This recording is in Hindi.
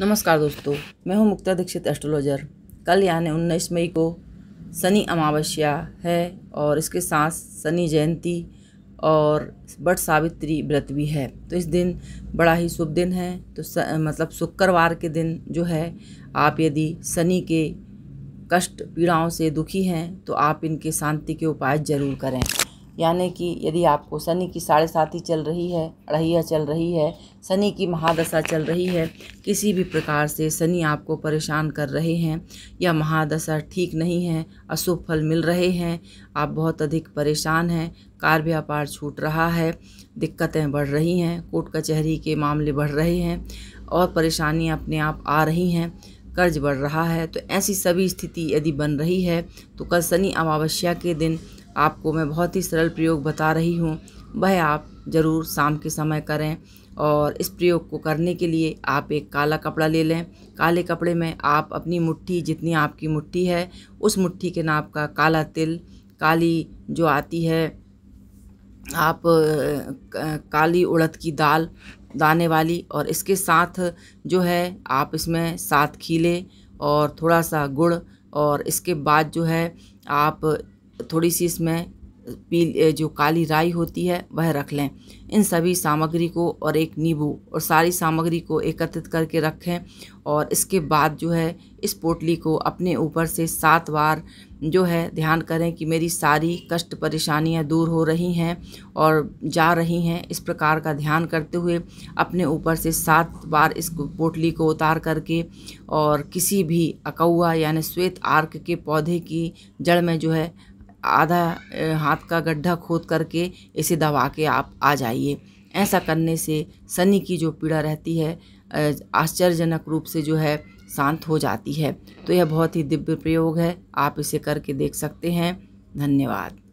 नमस्कार दोस्तों मैं हूं मुक्ता दीक्षित एस्ट्रोलॉजर कल यानी उन्नीस मई को शनि अमावस्या है और इसके साथ शनि जयंती और बट सावित्री व्रत भी है तो इस दिन बड़ा ही शुभ दिन है तो स, मतलब शुक्रवार के दिन जो है आप यदि शनि के कष्ट पीड़ाओं से दुखी हैं तो आप इनके शांति के उपाय ज़रूर करें यानी कि यदि आपको शनि की साढ़े साथी चल रही है अढ़ैया चल रही है शनि की महादशा चल रही है किसी भी प्रकार से शनि आपको परेशान कर रहे हैं या महादशा ठीक नहीं है अशुभ फल मिल रहे हैं आप बहुत अधिक परेशान हैं कार व्यापार छूट रहा है दिक्कतें बढ़ रही हैं कोर्ट कचहरी के मामले बढ़ रहे हैं और परेशानियाँ अपने आप आ रही हैं कर्ज बढ़ रहा है तो ऐसी सभी स्थिति यदि बन रही है तो कल शनि अमावस्या के दिन आपको मैं बहुत ही सरल प्रयोग बता रही हूँ वह आप ज़रूर शाम के समय करें और इस प्रयोग को करने के लिए आप एक काला कपड़ा ले लें काले कपड़े में आप अपनी मुट्ठी जितनी आपकी मुट्ठी है उस मुट्ठी के नाप का काला तिल काली जो आती है आप काली उड़द की दाल दाने वाली और इसके साथ जो है आप इसमें सात खीले और थोड़ा सा गुड़ और इसके बाद जो है आप थोड़ी सी इसमें पील जो काली राई होती है वह रख लें इन सभी सामग्री को और एक नींबू और सारी सामग्री को एकत्रित करके रखें और इसके बाद जो है इस पोटली को अपने ऊपर से सात बार जो है ध्यान करें कि मेरी सारी कष्ट परेशानियां दूर हो रही हैं और जा रही हैं इस प्रकार का ध्यान करते हुए अपने ऊपर से सात बार इस पोटली को उतार करके और किसी भी अकौआ यानी श्वेत आर्क के पौधे की जड़ में जो है आधा हाथ का गड्ढा खोद करके इसे दबा के आप आ जाइए ऐसा करने से शनि की जो पीड़ा रहती है आश्चर्यजनक रूप से जो है शांत हो जाती है तो यह बहुत ही दिव्य प्रयोग है आप इसे करके देख सकते हैं धन्यवाद